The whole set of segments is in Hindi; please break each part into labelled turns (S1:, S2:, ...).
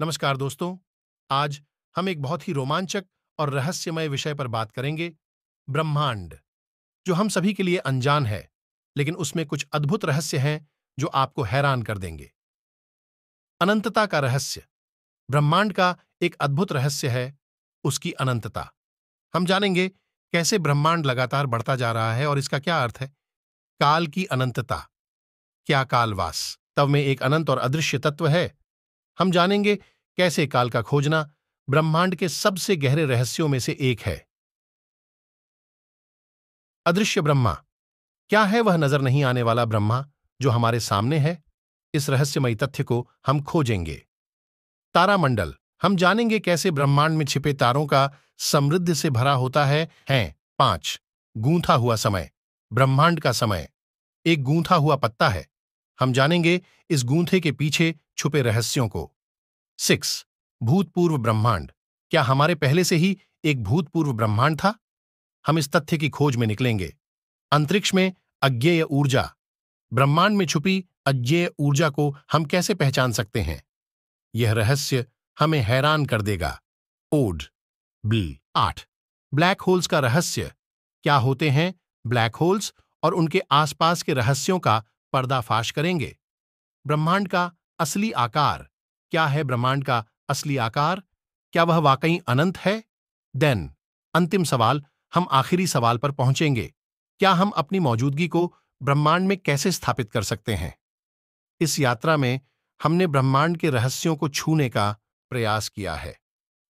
S1: नमस्कार दोस्तों आज हम एक बहुत ही रोमांचक और रहस्यमय विषय पर बात करेंगे ब्रह्मांड जो हम सभी के लिए अनजान है लेकिन उसमें कुछ अद्भुत रहस्य हैं जो आपको हैरान कर देंगे अनंतता का रहस्य ब्रह्मांड का एक अद्भुत रहस्य है उसकी अनंतता हम जानेंगे कैसे ब्रह्मांड लगातार बढ़ता जा रहा है और इसका क्या अर्थ है काल की अनंतता क्या कालवास तब में एक अनंत और अदृश्य तत्व है हम जानेंगे कैसे काल का खोजना ब्रह्मांड के सबसे गहरे रहस्यों में से एक है अदृश्य ब्रह्मा क्या है वह नजर नहीं आने वाला ब्रह्मा जो हमारे सामने है इस रहस्यमयी तथ्य को हम खोजेंगे तारामंडल हम जानेंगे कैसे ब्रह्मांड में छिपे तारों का समृद्ध से भरा होता है हैं पांच गूंथा हुआ समय ब्रह्मांड का समय एक गूंथा हुआ पत्ता है हम जानेंगे इस गूंथे के पीछे छुपे रहस्यों को सिक्स भूतपूर्व ब्रह्मांड क्या हमारे पहले से ही एक भूतपूर्व ब्रह्मांड था हम इस तथ्य की खोज में निकलेंगे अंतरिक्ष में अज्ञेय ऊर्जा ब्रह्मांड में छुपी अज्ञेय ऊर्जा को हम कैसे पहचान सकते हैं यह रहस्य हमें हैरान कर देगा ओड ब्ल आठ ब्लैक होल्स का रहस्य क्या होते हैं ब्लैक होल्स और उनके आसपास के रहस्यों का पर्दाफाश करेंगे ब्रह्मांड का असली आकार क्या है ब्रह्मांड का असली आकार क्या वह वाकई अनंत है देन अंतिम सवाल हम आखिरी सवाल पर पहुंचेंगे क्या हम अपनी मौजूदगी को ब्रह्मांड में कैसे स्थापित कर सकते हैं इस यात्रा में हमने ब्रह्मांड के रहस्यों को छूने का प्रयास किया है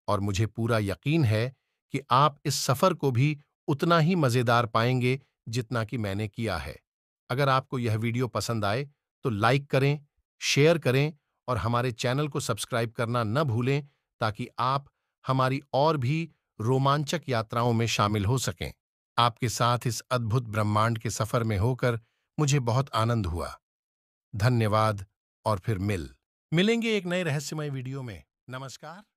S1: और मुझे पूरा यकीन है कि आप इस सफर को भी उतना ही मज़ेदार पाएंगे जितना कि मैंने किया है अगर आपको यह वीडियो पसंद आए तो लाइक करें शेयर करें और हमारे चैनल को सब्सक्राइब करना न भूलें ताकि आप हमारी और भी रोमांचक यात्राओं में शामिल हो सकें आपके साथ इस अद्भुत ब्रह्मांड के सफर में होकर मुझे बहुत आनंद हुआ धन्यवाद और फिर मिल मिलेंगे एक नए रहस्यमय वीडियो में नमस्कार